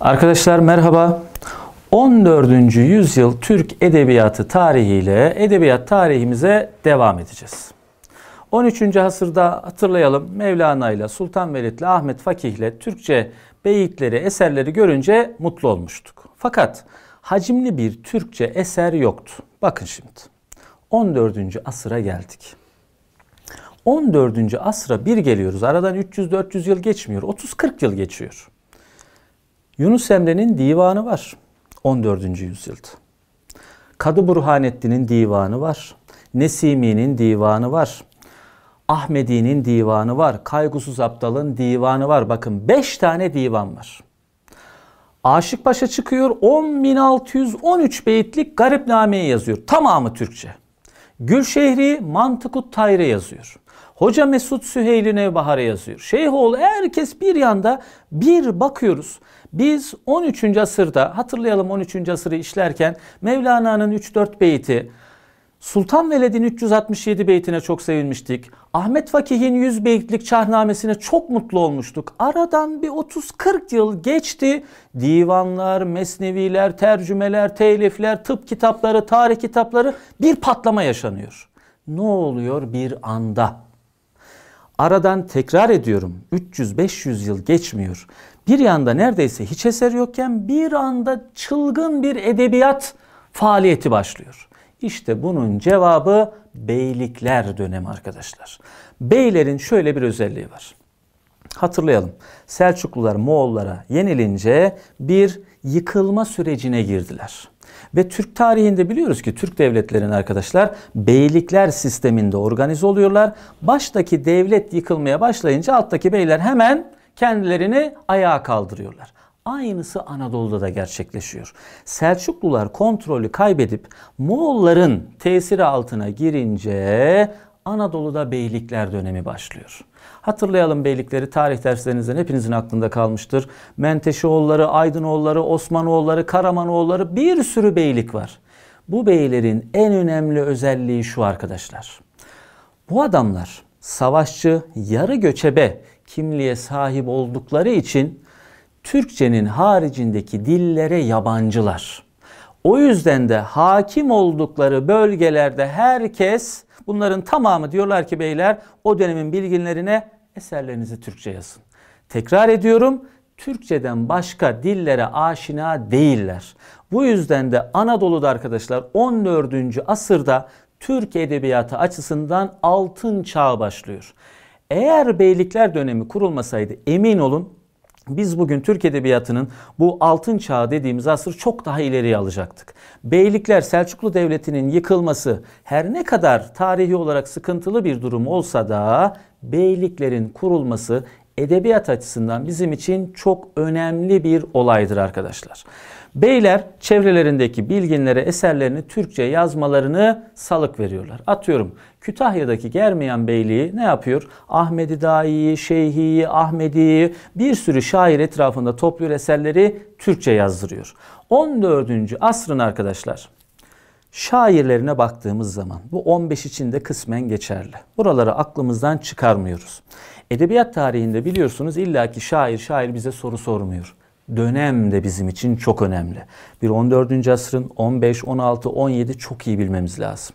Arkadaşlar merhaba. 14. yüzyıl Türk edebiyatı tarihiyle edebiyat tarihimize devam edeceğiz. 13. asırda hatırlayalım Mevlana ile Sultan Velid ile Ahmet Fakih ile Türkçe beyitleri, eserleri görünce mutlu olmuştuk. Fakat hacimli bir Türkçe eser yoktu. Bakın şimdi. 14. asıra geldik. 14. asra bir geliyoruz. Aradan 300-400 yıl geçmiyor. 30-40 yıl geçiyor. Yunus Emre'nin divanı var 14. yüzyılda. Kadı Burhanettin'in divanı var. Nesimi'nin divanı var. Ahmedi'nin divanı var. Kaygusuz Aptal'ın divanı var. Bakın 5 tane divan var. Aşık Paşa çıkıyor 10.613 beyitlik garipnameyi yazıyor. Tamamı Türkçe. Gülşehri Mantıkut Tayre yazıyor. Hoca Mesut Süheyli Nevbahar'a yazıyor. Şeyhoğlu herkes bir yanda bir bakıyoruz. Biz 13. asırda hatırlayalım 13. asırı işlerken Mevlana'nın 3-4 beyti, Sultan Veled'in 367 beytine çok sevinmiştik. Ahmet Fakih'in 100 beytlik çahnamesine çok mutlu olmuştuk. Aradan bir 30-40 yıl geçti. Divanlar, mesneviler, tercümeler, telifler, tıp kitapları, tarih kitapları bir patlama yaşanıyor. Ne oluyor bir anda? Aradan tekrar ediyorum 300-500 yıl geçmiyor. Bir yanda neredeyse hiç eser yokken bir anda çılgın bir edebiyat faaliyeti başlıyor. İşte bunun cevabı beylikler dönemi arkadaşlar. Beylerin şöyle bir özelliği var. Hatırlayalım. Selçuklular Moğollara yenilince bir yıkılma sürecine girdiler. Ve Türk tarihinde biliyoruz ki Türk devletlerin arkadaşlar beylikler sisteminde organize oluyorlar. Baştaki devlet yıkılmaya başlayınca alttaki beyler hemen kendilerini ayağa kaldırıyorlar. Aynısı Anadolu'da da gerçekleşiyor. Selçuklular kontrolü kaybedip Moğolların tesiri altına girince Anadolu'da beylikler dönemi başlıyor. Hatırlayalım beylikleri tarih derslerinizden hepinizin aklında kalmıştır. Menteşeoğulları, Aydınoğulları, Osmanoğulları, Karamanoğulları bir sürü beylik var. Bu beylerin en önemli özelliği şu arkadaşlar. Bu adamlar savaşçı, yarı göçebe kimliğe sahip oldukları için Türkçenin haricindeki dillere yabancılar. O yüzden de hakim oldukları bölgelerde herkes Bunların tamamı diyorlar ki beyler o dönemin bilginlerine eserlerinizi Türkçe yazın. Tekrar ediyorum Türkçeden başka dillere aşina değiller. Bu yüzden de Anadolu'da arkadaşlar 14. asırda Türk edebiyatı açısından altın çağ başlıyor. Eğer beylikler dönemi kurulmasaydı emin olun biz bugün Türk Edebiyatı'nın bu altın çağı dediğimiz asır çok daha ileriye alacaktık. Beylikler Selçuklu Devleti'nin yıkılması her ne kadar tarihi olarak sıkıntılı bir durum olsa da beyliklerin kurulması edebiyat açısından bizim için çok önemli bir olaydır arkadaşlar. Beyler çevrelerindeki bilginlere eserlerini Türkçe yazmalarını salık veriyorlar. Atıyorum Kütahya'daki Germiyan Beyliği ne yapıyor? Ahmedi Dai'yi, Şeyhi'yi, Ahmedi'yi bir sürü şair etrafında topluyor eserleri Türkçe yazdırıyor. 14. asrın arkadaşlar şairlerine baktığımız zaman bu 15 için de kısmen geçerli. Buraları aklımızdan çıkarmıyoruz. Edebiyat tarihinde biliyorsunuz illaki şair şair bize soru sormuyor dönem de bizim için çok önemli. Bir 14. asrın 15, 16, 17 çok iyi bilmemiz lazım.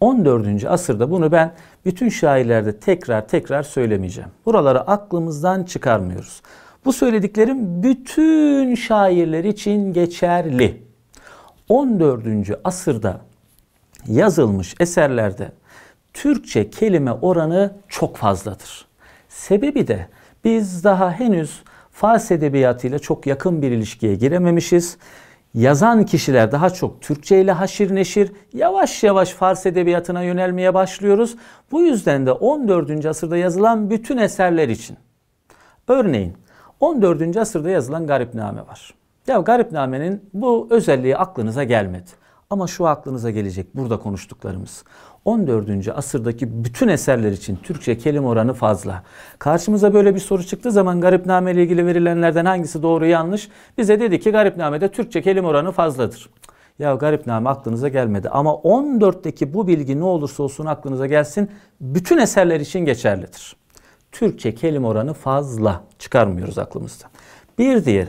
14. asırda bunu ben bütün şairlerde tekrar tekrar söylemeyeceğim. Buraları aklımızdan çıkarmıyoruz. Bu söylediklerim bütün şairler için geçerli. 14. asırda yazılmış eserlerde Türkçe kelime oranı çok fazladır. Sebebi de biz daha henüz Fars edebiyatıyla çok yakın bir ilişkiye girememişiz. Yazan kişiler daha çok Türkçe ile haşir neşir, yavaş yavaş Fars edebiyatına yönelmeye başlıyoruz. Bu yüzden de 14. asırda yazılan bütün eserler için. Örneğin 14. asırda yazılan Garipname var. Ya Garipname'nin bu özelliği aklınıza gelmedi. Ama şu aklınıza gelecek burada konuştuklarımız. 14. asırdaki bütün eserler için Türkçe kelime oranı fazla. Karşımıza böyle bir soru çıktığı zaman garipname ile ilgili verilenlerden hangisi doğru yanlış? Bize dedi ki garipnamede Türkçe kelime oranı fazladır. Ya garipname aklınıza gelmedi ama 14'teki bu bilgi ne olursa olsun aklınıza gelsin bütün eserler için geçerlidir. Türkçe kelime oranı fazla çıkarmıyoruz aklımızda. Bir diğeri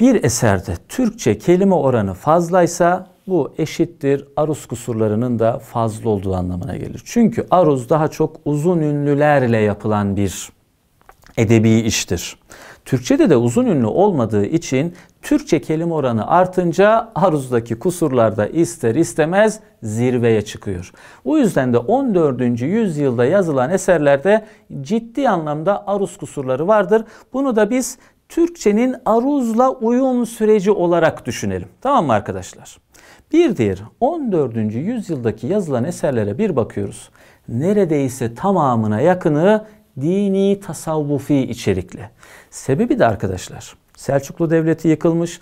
bir eserde Türkçe kelime oranı fazlaysa bu eşittir aruz kusurlarının da fazla olduğu anlamına gelir. Çünkü aruz daha çok uzun ünlülerle yapılan bir edebi iştir. Türkçede de uzun ünlü olmadığı için Türkçe kelime oranı artınca aruzdaki kusurlar da ister istemez zirveye çıkıyor. O yüzden de 14. yüzyılda yazılan eserlerde ciddi anlamda aruz kusurları vardır. Bunu da biz Türkçenin aruzla uyum süreci olarak düşünelim. Tamam mı arkadaşlar? Bir diğer 14. yüzyıldaki yazılan eserlere bir bakıyoruz. Neredeyse tamamına yakını dini tasavvufi içerikli. Sebebi de arkadaşlar Selçuklu Devleti yıkılmış.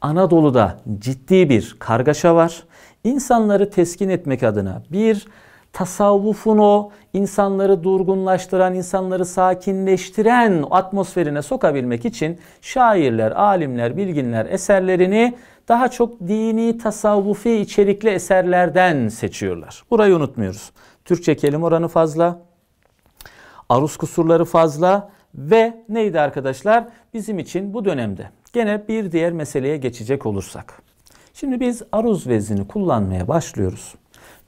Anadolu'da ciddi bir kargaşa var. İnsanları teskin etmek adına bir tasavvufun o insanları durgunlaştıran, insanları sakinleştiren atmosferine sokabilmek için şairler, alimler, bilginler eserlerini daha çok dini, tasavvufi içerikli eserlerden seçiyorlar. Burayı unutmuyoruz. Türkçe kelime oranı fazla, aruz kusurları fazla ve neydi arkadaşlar? Bizim için bu dönemde gene bir diğer meseleye geçecek olursak. Şimdi biz aruz vezini kullanmaya başlıyoruz.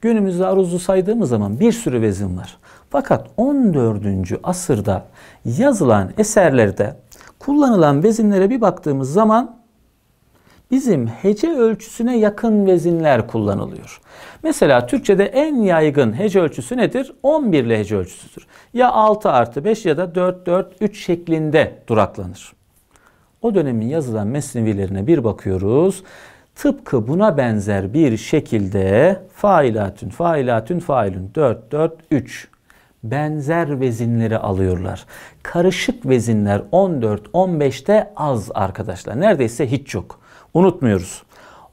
Günümüzde aruzu saydığımız zaman bir sürü vezin var. Fakat 14. asırda yazılan eserlerde kullanılan vezinlere bir baktığımız zaman bizim hece ölçüsüne yakın vezinler kullanılıyor. Mesela Türkçe'de en yaygın hece ölçüsü nedir? 11'li hece ölçüsüdür. Ya 6 artı 5 ya da 4 4 3 şeklinde duraklanır. O dönemin yazılan mesnevilerine bir bakıyoruz. Tıpkı buna benzer bir şekilde failatün, failatün, failün 4, 4, 3 benzer vezinleri alıyorlar. Karışık vezinler 14, 15'te az arkadaşlar. Neredeyse hiç yok. Unutmuyoruz.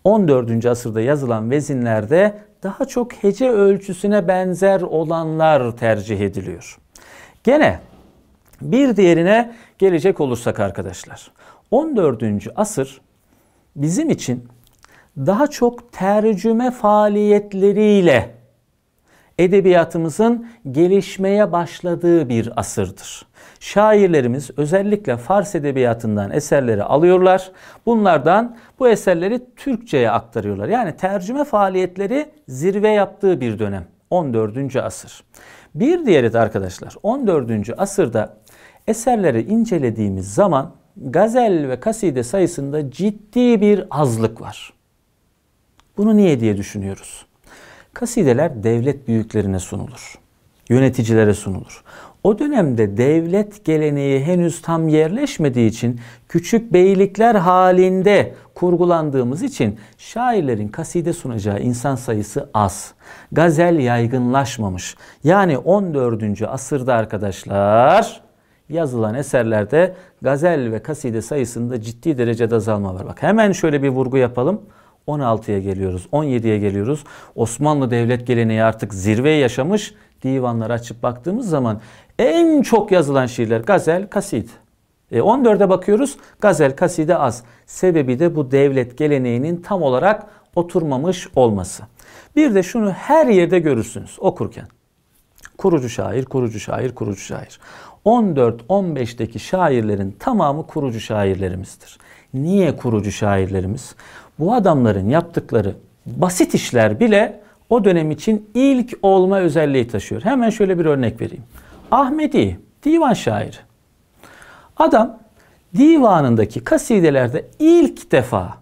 14. asırda yazılan vezinlerde daha çok hece ölçüsüne benzer olanlar tercih ediliyor. Gene bir diğerine gelecek olursak arkadaşlar. 14. asır bizim için daha çok tercüme faaliyetleriyle edebiyatımızın gelişmeye başladığı bir asırdır. Şairlerimiz özellikle Fars edebiyatından eserleri alıyorlar. Bunlardan bu eserleri Türkçe'ye aktarıyorlar. Yani tercüme faaliyetleri zirve yaptığı bir dönem. 14. asır. Bir diğeri de arkadaşlar 14. asırda eserleri incelediğimiz zaman gazel ve kaside sayısında ciddi bir azlık var. Bunu niye diye düşünüyoruz. Kasideler devlet büyüklerine sunulur. Yöneticilere sunulur. O dönemde devlet geleneği henüz tam yerleşmediği için küçük beylikler halinde kurgulandığımız için şairlerin kaside sunacağı insan sayısı az. Gazel yaygınlaşmamış. Yani 14. asırda arkadaşlar yazılan eserlerde gazel ve kaside sayısında ciddi derecede azalma var. Bak hemen şöyle bir vurgu yapalım. 16'ya geliyoruz, 17'ye geliyoruz. Osmanlı devlet geleneği artık zirveye yaşamış. Divanları açıp baktığımız zaman en çok yazılan şiirler gazel, kasid. E 14'e bakıyoruz. Gazel, kaside az. Sebebi de bu devlet geleneğinin tam olarak oturmamış olması. Bir de şunu her yerde görürsünüz okurken. Kurucu şair, kurucu şair, kurucu şair. 14-15'teki şairlerin tamamı kurucu şairlerimizdir. Niye kurucu şairlerimiz? Bu adamların yaptıkları basit işler bile o dönem için ilk olma özelliği taşıyor. Hemen şöyle bir örnek vereyim. Ahmedi, divan şairi. Adam divanındaki kasidelerde ilk defa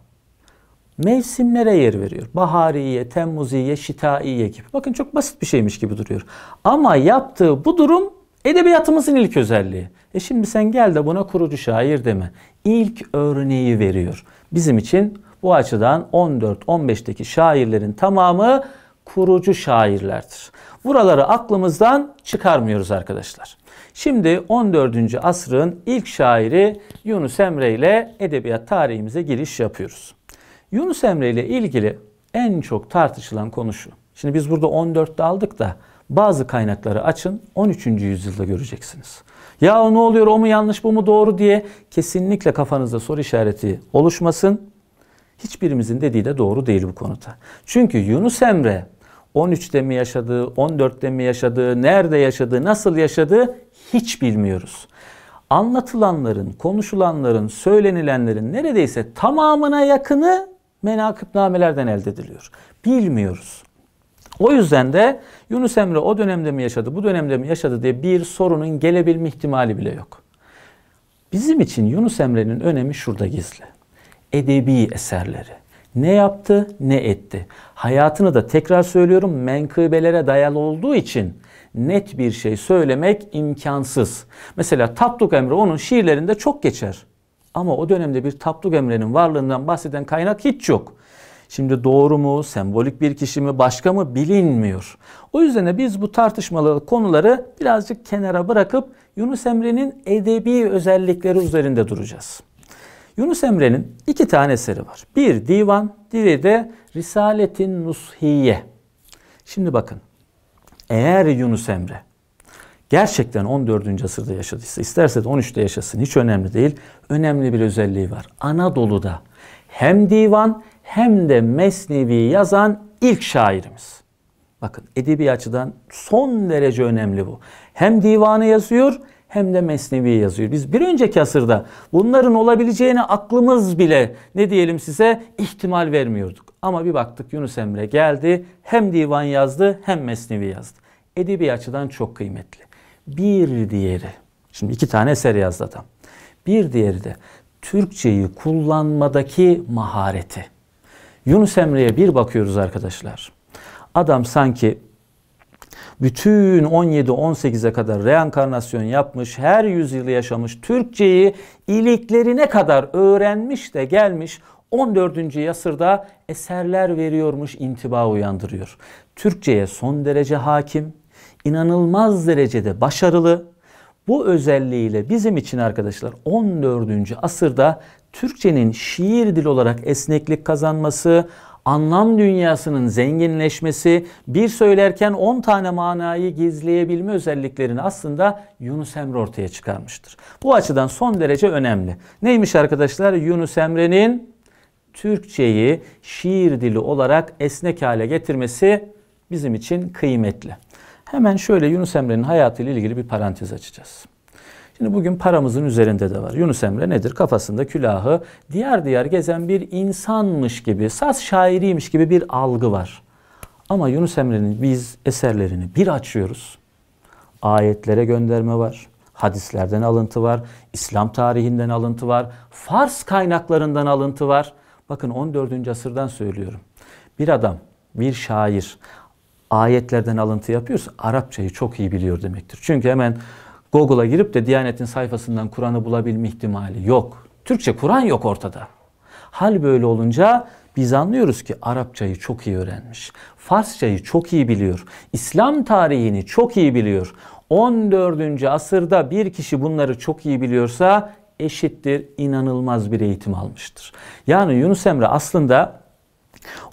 mevsimlere yer veriyor. Bahariye, Temmuziye, Şitaiye gibi. Bakın çok basit bir şeymiş gibi duruyor. Ama yaptığı bu durum edebiyatımızın ilk özelliği. E şimdi sen gel de buna kurucu şair deme. İlk örneği veriyor. Bizim için bu açıdan 14-15'teki şairlerin tamamı kurucu şairlerdir. Buraları aklımızdan çıkarmıyoruz arkadaşlar. Şimdi 14. asrın ilk şairi Yunus Emre ile edebiyat tarihimize giriş yapıyoruz. Yunus Emre ile ilgili en çok tartışılan konu şu. Şimdi biz burada 14'te aldık da bazı kaynakları açın 13. yüzyılda göreceksiniz. Ya ne oluyor o mu yanlış bu mu doğru diye kesinlikle kafanızda soru işareti oluşmasın hiçbirimizin dediği de doğru değil bu konuda. Çünkü Yunus Emre 13'te mi yaşadı, 14'te mi yaşadı, nerede yaşadı, nasıl yaşadı hiç bilmiyoruz. Anlatılanların, konuşulanların, söylenilenlerin neredeyse tamamına yakını menakıbnamelerden elde ediliyor. Bilmiyoruz. O yüzden de Yunus Emre o dönemde mi yaşadı, bu dönemde mi yaşadı diye bir sorunun gelebilme ihtimali bile yok. Bizim için Yunus Emre'nin önemi şurada gizli edebi eserleri. Ne yaptı, ne etti. Hayatını da tekrar söylüyorum menkıbelere dayalı olduğu için net bir şey söylemek imkansız. Mesela Tapduk Emre onun şiirlerinde çok geçer. Ama o dönemde bir Tapduk Emre'nin varlığından bahseden kaynak hiç yok. Şimdi doğru mu, sembolik bir kişi mi, başka mı bilinmiyor. O yüzden de biz bu tartışmalı konuları birazcık kenara bırakıp Yunus Emre'nin edebi özellikleri üzerinde duracağız. Yunus Emre'nin iki tane eseri var. Bir divan, diğeri de Risaletin Nushiye. Şimdi bakın, eğer Yunus Emre gerçekten 14. asırda yaşadıysa, isterse de 13'te yaşasın hiç önemli değil. Önemli bir özelliği var. Anadolu'da hem divan hem de mesnevi yazan ilk şairimiz. Bakın edebi açıdan son derece önemli bu. Hem divanı yazıyor hem de Mesnevi yazıyor. Biz bir önceki asırda bunların olabileceğini aklımız bile ne diyelim size ihtimal vermiyorduk. Ama bir baktık Yunus Emre geldi hem divan yazdı hem Mesnevi yazdı. Edebi açıdan çok kıymetli. Bir diğeri, şimdi iki tane eser yazdı adam. Bir diğeri de Türkçeyi kullanmadaki mahareti. Yunus Emre'ye bir bakıyoruz arkadaşlar. Adam sanki bütün 17-18'e kadar reenkarnasyon yapmış, her yüzyılı yaşamış, Türkçeyi iliklerine kadar öğrenmiş de gelmiş 14. yasırda eserler veriyormuş, intiba uyandırıyor. Türkçeye son derece hakim, inanılmaz derecede başarılı. Bu özelliğiyle bizim için arkadaşlar 14. asırda Türkçenin şiir dil olarak esneklik kazanması, anlam dünyasının zenginleşmesi, bir söylerken 10 tane manayı gizleyebilme özelliklerini aslında Yunus Emre ortaya çıkarmıştır. Bu açıdan son derece önemli. Neymiş arkadaşlar? Yunus Emre'nin Türkçeyi şiir dili olarak esnek hale getirmesi bizim için kıymetli. Hemen şöyle Yunus Emre'nin hayatıyla ilgili bir parantez açacağız. Şimdi bugün paramızın üzerinde de var. Yunus Emre nedir? Kafasında külahı diğer diğer gezen bir insanmış gibi, saz şairiymiş gibi bir algı var. Ama Yunus Emre'nin biz eserlerini bir açıyoruz. Ayetlere gönderme var. Hadislerden alıntı var. İslam tarihinden alıntı var. Fars kaynaklarından alıntı var. Bakın 14. asırdan söylüyorum. Bir adam, bir şair ayetlerden alıntı yapıyorsa Arapçayı çok iyi biliyor demektir. Çünkü hemen Google'a girip de Diyanet'in sayfasından Kur'an'ı bulabilme ihtimali yok. Türkçe Kur'an yok ortada. Hal böyle olunca biz anlıyoruz ki Arapçayı çok iyi öğrenmiş. Farsçayı çok iyi biliyor. İslam tarihini çok iyi biliyor. 14. asırda bir kişi bunları çok iyi biliyorsa eşittir inanılmaz bir eğitim almıştır. Yani Yunus Emre aslında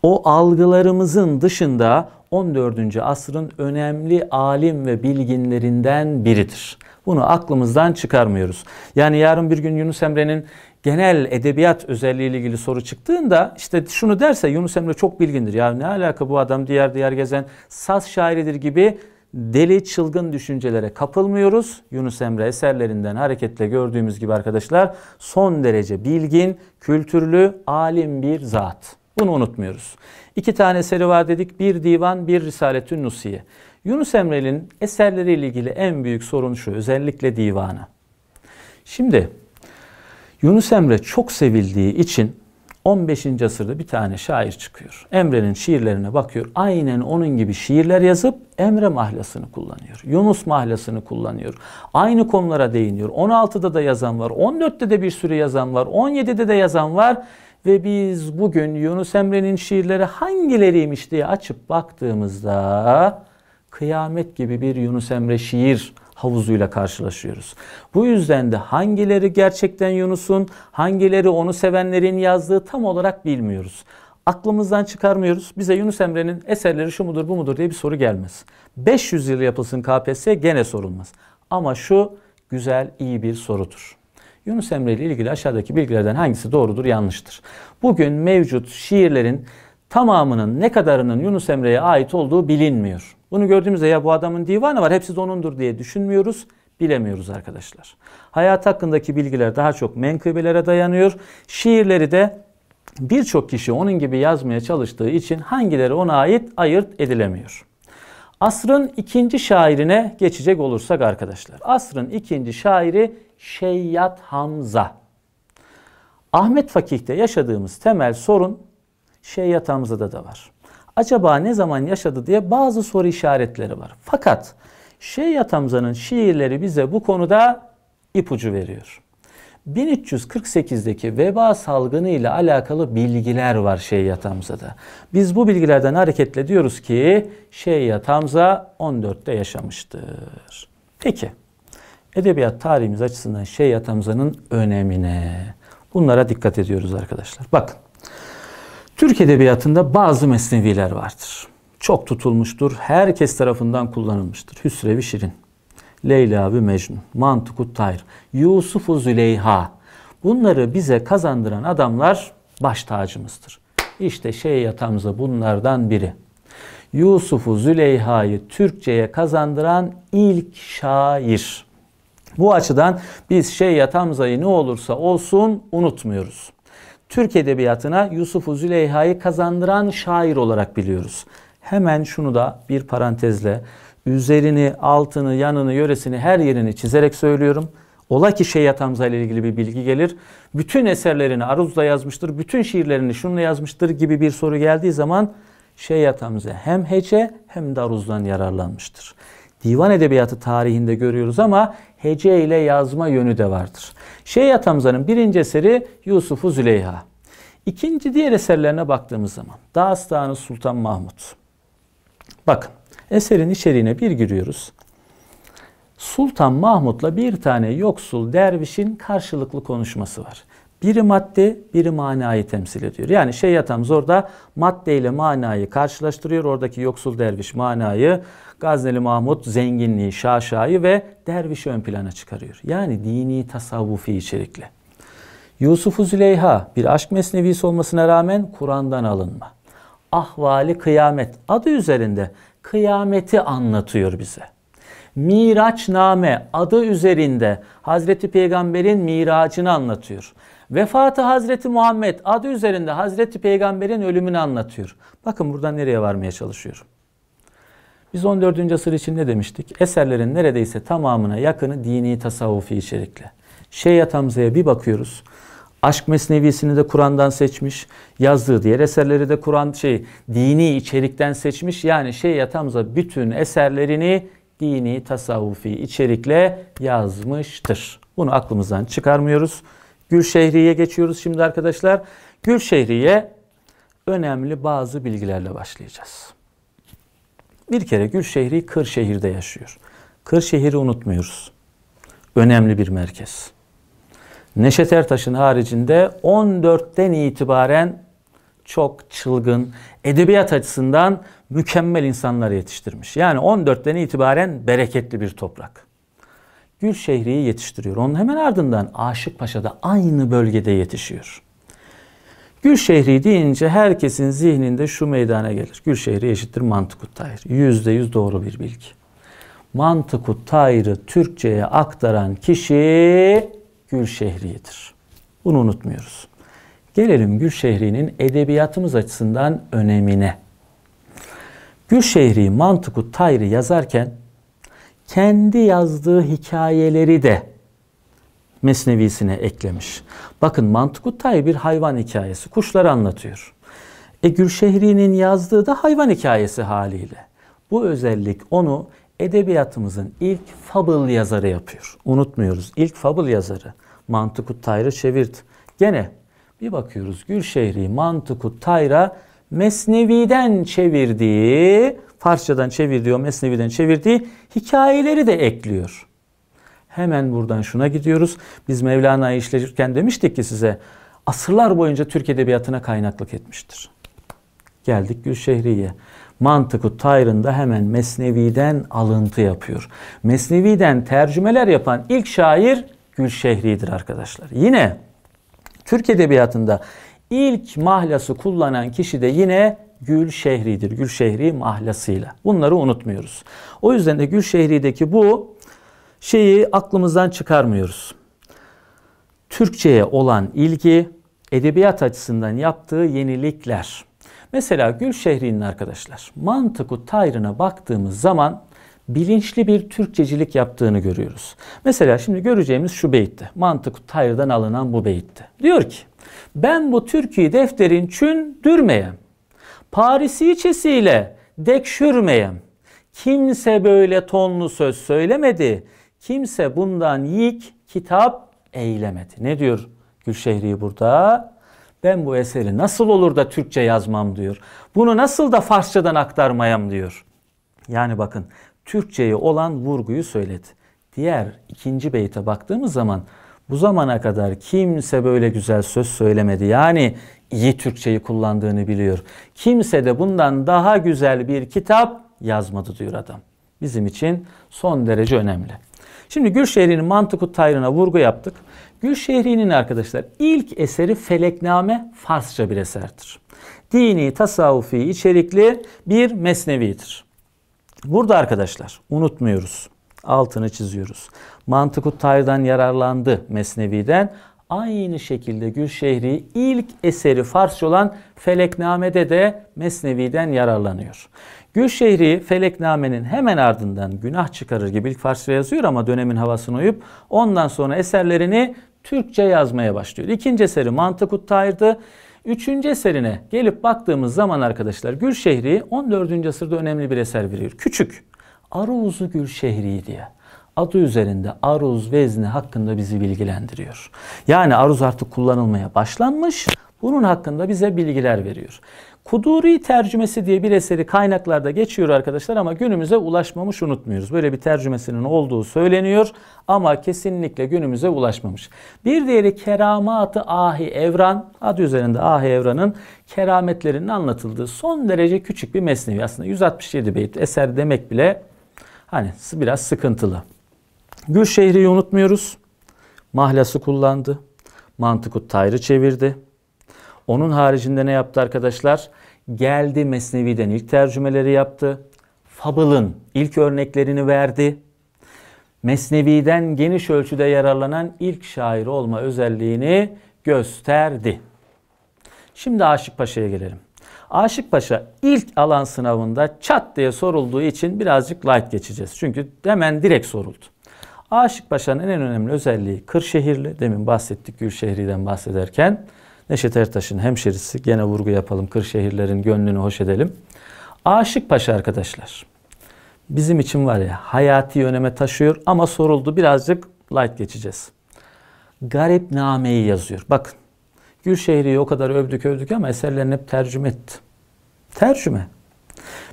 o algılarımızın dışında 14. asrın önemli alim ve bilginlerinden biridir. Bunu aklımızdan çıkarmıyoruz. Yani yarın bir gün Yunus Emre'nin genel edebiyat özelliği ile ilgili soru çıktığında işte şunu derse Yunus Emre çok bilgindir. Ya ne alaka bu adam diğer diğer gezen saz şairidir gibi deli çılgın düşüncelere kapılmıyoruz. Yunus Emre eserlerinden hareketle gördüğümüz gibi arkadaşlar son derece bilgin, kültürlü, alim bir zat. Bunu unutmuyoruz. İki tane eseri var dedik. Bir divan, bir Risaletün Nusiye. Yunus Emre'nin eserleriyle ilgili en büyük sorun şu. Özellikle divana. Şimdi Yunus Emre çok sevildiği için 15. asırda bir tane şair çıkıyor. Emre'nin şiirlerine bakıyor. Aynen onun gibi şiirler yazıp Emre mahlasını kullanıyor. Yunus mahlasını kullanıyor. Aynı konulara değiniyor. 16'da da yazan var. 14'te de bir sürü yazan var. 17'de de yazan var ve biz bugün Yunus Emre'nin şiirleri hangileriymiş diye açıp baktığımızda kıyamet gibi bir Yunus Emre şiir havuzuyla karşılaşıyoruz. Bu yüzden de hangileri gerçekten Yunus'un, hangileri onu sevenlerin yazdığı tam olarak bilmiyoruz. Aklımızdan çıkarmıyoruz. Bize Yunus Emre'nin eserleri şu mudur bu mudur diye bir soru gelmez. 500 yıl yapılsın KPSS gene sorulmaz. Ama şu güzel iyi bir sorudur. Yunus Emre ile ilgili aşağıdaki bilgilerden hangisi doğrudur, yanlıştır? Bugün mevcut şiirlerin tamamının ne kadarının Yunus Emre'ye ait olduğu bilinmiyor. Bunu gördüğümüzde ya bu adamın divanı var hepsi de onundur diye düşünmüyoruz. Bilemiyoruz arkadaşlar. Hayat hakkındaki bilgiler daha çok menkıbelere dayanıyor. Şiirleri de birçok kişi onun gibi yazmaya çalıştığı için hangileri ona ait ayırt edilemiyor. Asrın ikinci şairine geçecek olursak arkadaşlar. Asrın ikinci şairi Şeyyat Hamza. Ahmet Fakih'te yaşadığımız temel sorun Şeyyat Hamza'da da var. Acaba ne zaman yaşadı diye bazı soru işaretleri var. Fakat Şeyyat Hamza'nın şiirleri bize bu konuda ipucu veriyor. 1348'deki veba salgını ile alakalı bilgiler var Şeyyat Hamza'da. Biz bu bilgilerden hareketle diyoruz ki Şeyyat Hamza 14'te yaşamıştır. Peki edebiyat tarihimiz açısından Şeyyat Hamza'nın önemine bunlara dikkat ediyoruz arkadaşlar. Bakın Türk edebiyatında bazı mesneviler vardır. Çok tutulmuştur. Herkes tarafından kullanılmıştır. Hüsrevi Şirin, Leyla ve Mecnun, Mantukut Tayr, Yusufu Züleyha. Bunları bize kazandıran adamlar baş tacımızdır. İşte şey yatamza bunlardan biri. Yusufu Züleyha'yı Türkçe'ye kazandıran ilk şair. Bu açıdan biz Şeyya Tamza'yı ne olursa olsun unutmuyoruz. Türk Edebiyatı'na Yusufu Züleyha'yı kazandıran şair olarak biliyoruz. Hemen şunu da bir parantezle üzerini, altını, yanını, yöresini, her yerini çizerek söylüyorum. Ola ki Şeyhat Hamza ile ilgili bir bilgi gelir. Bütün eserlerini Aruz'da yazmıştır, bütün şiirlerini şunla yazmıştır gibi bir soru geldiği zaman Şeyhat Hamza hem hece hem de Aruz'dan yararlanmıştır. Divan edebiyatı tarihinde görüyoruz ama hece ile yazma yönü de vardır. Şeyhat Hamza'nın birinci eseri yusuf Züleyha. İkinci diğer eserlerine baktığımız zaman Dağıstanı Sultan Mahmut. Bakın Eserin içeriğine bir giriyoruz. Sultan Mahmut'la bir tane yoksul dervişin karşılıklı konuşması var. Biri madde, biri manayı temsil ediyor. Yani şey yatamız orada madde ile manayı karşılaştırıyor. Oradaki yoksul derviş manayı, Gazneli Mahmut zenginliği, şaşayı ve dervişi ön plana çıkarıyor. Yani dini tasavvufi içerikli. yusuf Züleyha bir aşk mesnevisi olmasına rağmen Kur'an'dan alınma. Ahvali kıyamet adı üzerinde kıyameti anlatıyor bize. Miraçname adı üzerinde Hazreti Peygamber'in miracını anlatıyor. Vefatı Hazreti Muhammed adı üzerinde Hazreti Peygamber'in ölümünü anlatıyor. Bakın buradan nereye varmaya çalışıyorum. Biz 14. asır için ne demiştik? Eserlerin neredeyse tamamına yakını dini tasavvufi içerikli. Şeyh Hamza'ya bir bakıyoruz. Aşk Mesnevisini de Kur'an'dan seçmiş. Yazdığı diğer eserleri de Kur'an şey dini içerikten seçmiş. Yani şey Tamza bütün eserlerini dini tasavvufi içerikle yazmıştır. Bunu aklımızdan çıkarmıyoruz. Gülşehri'ye geçiyoruz şimdi arkadaşlar. Gülşehri'ye önemli bazı bilgilerle başlayacağız. Bir kere Gülşehri Kırşehir'de yaşıyor. Kırşehir'i unutmuyoruz. Önemli bir merkez. Neşet Ertaş'ın haricinde 14'ten itibaren çok çılgın, edebiyat açısından mükemmel insanlar yetiştirmiş. Yani 14'ten itibaren bereketli bir toprak. Gülşehri'yi yetiştiriyor. Onun hemen ardından Aşık Paşa da aynı bölgede yetişiyor. Gülşehri deyince herkesin zihninde şu meydana gelir. Gülşehri eşittir Mantıkut Tahir. Yüzde yüz doğru bir bilgi. Mantıkut Tahir'i Türkçe'ye aktaran kişi Gülşehri'dir. Bunu unutmuyoruz. Gelelim Gülşehri'nin edebiyatımız açısından önemine. Gülşehri Mantıku Tayri yazarken kendi yazdığı hikayeleri de Mesnevisine eklemiş. Bakın Mantıku Tayri bir hayvan hikayesi. Kuşları anlatıyor. E Gülşehri'nin yazdığı da hayvan hikayesi haliyle. Bu özellik onu edebiyatımızın ilk fable yazarı yapıyor. Unutmuyoruz. İlk fable yazarı Mantıkut Tayra Çevirt. Gene bir bakıyoruz Gülşehri Mantıkut Tayra Mesnevi'den çevirdiği, Farsçadan çevirdiği Mesnevi'den çevirdiği hikayeleri de ekliyor. Hemen buradan şuna gidiyoruz. Biz Mevlana'yı işlerken demiştik ki size asırlar boyunca Türk Edebiyatı'na kaynaklık etmiştir. Geldik Gülşehri'ye. Mantıku Tayrında hemen Mesnevi'den alıntı yapıyor. Mesnevi'den tercümeler yapan ilk şair Gülşehri'dir arkadaşlar. Yine Türk Edebiyatı'nda ilk mahlası kullanan kişi de yine Gülşehri'dir. Gülşehri mahlasıyla. Bunları unutmuyoruz. O yüzden de Gülşehri'deki bu şeyi aklımızdan çıkarmıyoruz. Türkçeye olan ilgi, edebiyat açısından yaptığı yenilikler. Mesela Gülşehri'nin arkadaşlar mantıku tayrına baktığımız zaman bilinçli bir Türkçecilik yaptığını görüyoruz. Mesela şimdi göreceğimiz şu beyitte. mantıku Tayr'dan alınan bu beyitte. Diyor ki ben bu Türkiye defterin çün dürmeyem. Parisi içesiyle dekşürmeyem. Kimse böyle tonlu söz söylemedi. Kimse bundan yik kitap eylemedi. Ne diyor Gülşehri burada? Ben bu eseri nasıl olur da Türkçe yazmam diyor. Bunu nasıl da Farsçadan aktarmayam diyor. Yani bakın Türkçe'ye olan vurguyu söyledi. Diğer ikinci beyte baktığımız zaman bu zamana kadar kimse böyle güzel söz söylemedi. Yani iyi Türkçeyi kullandığını biliyor. Kimse de bundan daha güzel bir kitap yazmadı diyor adam. Bizim için son derece önemli. Şimdi Gülşehir'in mantıku tayrına vurgu yaptık. Gülşehri'nin arkadaşlar ilk eseri Felekname Farsça bir eserdir. Dini, tasavvufi, içerikli bir mesnevidir. Burada arkadaşlar unutmuyoruz, altını çiziyoruz. Mantıkut Tayr'dan yararlandı Mesnevi'den. Aynı şekilde Gülşehri ilk eseri Farsça olan Felekname'de de Mesnevi'den yararlanıyor. Gülşehri Felekname'nin hemen ardından günah çıkarır gibi ilk Farsça yazıyor ama dönemin havasını uyup ondan sonra eserlerini Türkçe yazmaya başlıyor. İkinci eseri Mantık Uttayır'dı. Üçüncü eserine gelip baktığımız zaman arkadaşlar Gülşehri 14. asırda önemli bir eser veriyor. Küçük. Aruz'u Gülşehri diye. Adı üzerinde aruz vezni hakkında bizi bilgilendiriyor. Yani aruz artık kullanılmaya başlanmış. Bunun hakkında bize bilgiler veriyor. Kuduri tercümesi diye bir eseri kaynaklarda geçiyor arkadaşlar ama günümüze ulaşmamış unutmuyoruz. Böyle bir tercümesinin olduğu söyleniyor ama kesinlikle günümüze ulaşmamış. Bir diğeri Keramat-ı Ahi Evran. Adı üzerinde Ahi Evran'ın kerametlerinin anlatıldığı son derece küçük bir mesnevi. Aslında 167 beyt eser demek bile hani biraz sıkıntılı. Gülşehri'yi unutmuyoruz. Mahlası kullandı. Mantıkut Tayr'ı çevirdi. Onun haricinde ne yaptı arkadaşlar? Geldi Mesnevi'den ilk tercümeleri yaptı. Fabıl'ın ilk örneklerini verdi. Mesnevi'den geniş ölçüde yararlanan ilk şair olma özelliğini gösterdi. Şimdi Aşık Paşa'ya gelelim. Aşık Paşa ilk alan sınavında çat diye sorulduğu için birazcık light geçeceğiz. Çünkü hemen direkt soruldu. Aşık Paşa'nın en önemli özelliği Kırşehirli. Demin bahsettik Gülşehri'den bahsederken. Neşet Ertaş'ın hemşerisi. Gene vurgu yapalım. Kırşehirlerin gönlünü hoş edelim. Aşık Paşa arkadaşlar. Bizim için var ya hayati öneme taşıyor ama soruldu. Birazcık light geçeceğiz. Garip nameyi yazıyor. Bakın Gülşehir'i o kadar övdük övdük ama eserlerini hep tercüme etti. Tercüme.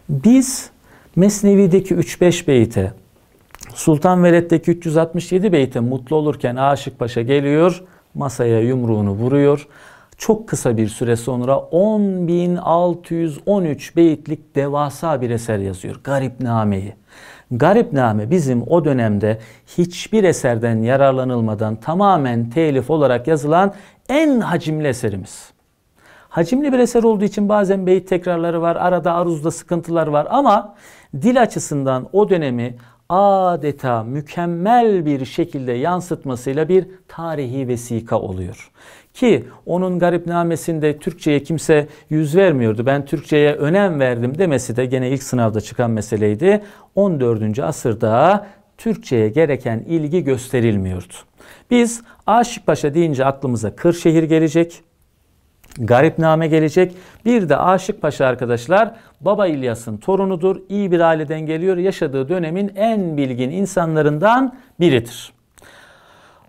Biz Mesnevi'deki 3-5 beyte, Sultan Veled'deki 367 beyte mutlu olurken Aşık Paşa geliyor, masaya yumruğunu vuruyor çok kısa bir süre sonra 10.613 beyitlik devasa bir eser yazıyor. Garipname'yi. Garipname bizim o dönemde hiçbir eserden yararlanılmadan tamamen telif olarak yazılan en hacimli eserimiz. Hacimli bir eser olduğu için bazen beyit tekrarları var, arada aruzda sıkıntılar var ama dil açısından o dönemi adeta mükemmel bir şekilde yansıtmasıyla bir tarihi vesika oluyor. Ki onun garipnamesinde Türkçe'ye kimse yüz vermiyordu. Ben Türkçe'ye önem verdim demesi de gene ilk sınavda çıkan meseleydi. 14. asırda Türkçe'ye gereken ilgi gösterilmiyordu. Biz Aşık Paşa deyince aklımıza Kırşehir gelecek. Garipname gelecek. Bir de Aşık Paşa arkadaşlar Baba İlyas'ın torunudur. İyi bir aileden geliyor. Yaşadığı dönemin en bilgin insanlarından biridir.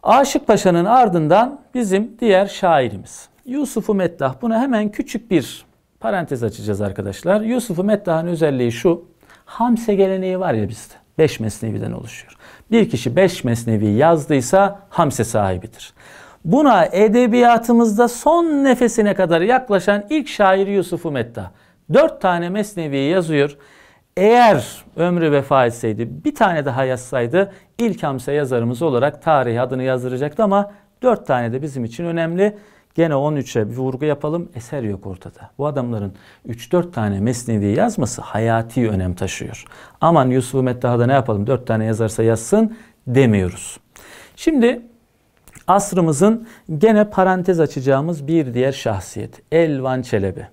Aşık Paşa'nın ardından bizim diğer şairimiz. Yusuf-u Meddah. Buna hemen küçük bir parantez açacağız arkadaşlar. Yusuf-u Meddah'ın özelliği şu. Hamse geleneği var ya bizde. Beş mesneviden oluşuyor. Bir kişi beş mesnevi yazdıysa hamse sahibidir. Buna edebiyatımızda son nefesine kadar yaklaşan ilk şair Yusuf-u Meddah. Dört tane mesneviyi yazıyor eğer ömrü vefa etseydi bir tane daha yazsaydı ilk Hamse yazarımız olarak tarihi adını yazdıracaktı ama dört tane de bizim için önemli. Gene 13'e bir vurgu yapalım eser yok ortada. Bu adamların 3-4 tane mesnevi yazması hayati önem taşıyor. Aman Yusuf Meddaha'da ne yapalım 4 tane yazarsa yazsın demiyoruz. Şimdi asrımızın gene parantez açacağımız bir diğer şahsiyet Elvan Çelebi.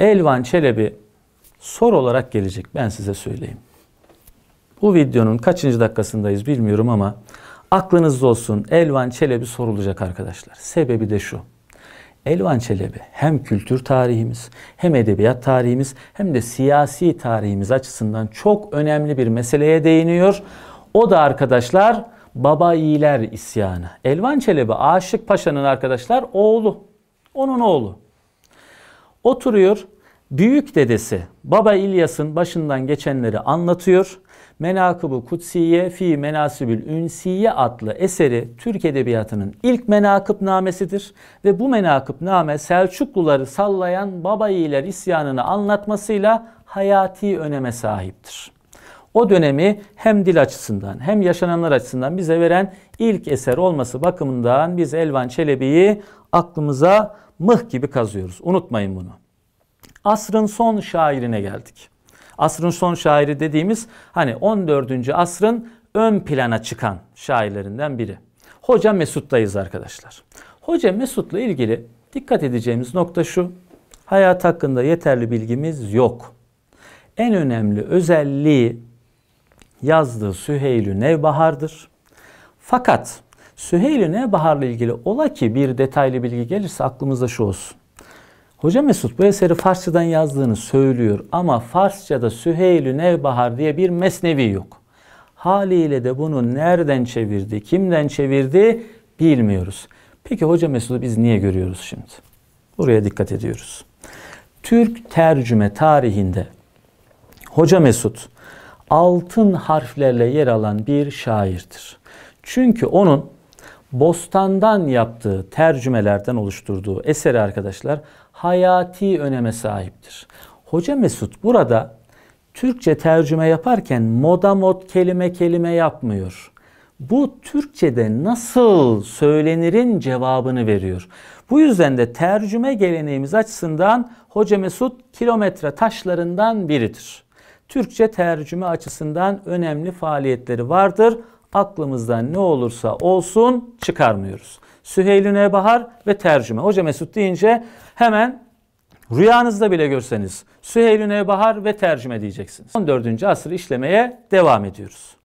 Elvan Çelebi sor olarak gelecek ben size söyleyeyim. Bu videonun kaçıncı dakikasındayız bilmiyorum ama aklınızda olsun Elvan Çelebi sorulacak arkadaşlar. Sebebi de şu. Elvan Çelebi hem kültür tarihimiz, hem edebiyat tarihimiz, hem de siyasi tarihimiz açısından çok önemli bir meseleye değiniyor. O da arkadaşlar Baba Yiğiler isyanı. Elvan Çelebi Aşık Paşa'nın arkadaşlar oğlu. Onun oğlu. Oturuyor Büyük dedesi Baba İlyas'ın başından geçenleri anlatıyor. Menakıbu Kutsiye fi Menasibül Ünsiye adlı eseri Türk Edebiyatı'nın ilk namesidir Ve bu name Selçukluları sallayan Baba İyiler isyanını anlatmasıyla hayati öneme sahiptir. O dönemi hem dil açısından hem yaşananlar açısından bize veren ilk eser olması bakımından biz Elvan Çelebi'yi aklımıza mıh gibi kazıyoruz. Unutmayın bunu asrın son şairine geldik. Asrın son şairi dediğimiz hani 14. asrın ön plana çıkan şairlerinden biri. Hoca Mesut'tayız arkadaşlar. Hoca Mesut'la ilgili dikkat edeceğimiz nokta şu. Hayat hakkında yeterli bilgimiz yok. En önemli özelliği yazdığı Süheyl-i Nevbahar'dır. Fakat Süheyl-i Nevbahar'la ilgili ola ki bir detaylı bilgi gelirse aklımızda şu olsun. Hoca Mesut bu eseri Farsçadan yazdığını söylüyor ama Farsçada Süheyl-i Nevbahar diye bir mesnevi yok. Haliyle de bunu nereden çevirdi, kimden çevirdi bilmiyoruz. Peki Hoca Mesut'u biz niye görüyoruz şimdi? Buraya dikkat ediyoruz. Türk tercüme tarihinde Hoca Mesut altın harflerle yer alan bir şairdir. Çünkü onun Bostan'dan yaptığı tercümelerden oluşturduğu eseri arkadaşlar hayati öneme sahiptir. Hoca Mesut burada Türkçe tercüme yaparken moda mod kelime kelime yapmıyor. Bu Türkçe'de nasıl söylenirin cevabını veriyor. Bu yüzden de tercüme geleneğimiz açısından Hoca Mesut kilometre taşlarından biridir. Türkçe tercüme açısından önemli faaliyetleri vardır aklımızdan ne olursa olsun çıkarmıyoruz. Süheyl Bahar ve tercüme. Hoca Mesut deyince hemen rüyanızda bile görseniz Süheyl Bahar ve tercüme diyeceksiniz. 14. asır işlemeye devam ediyoruz.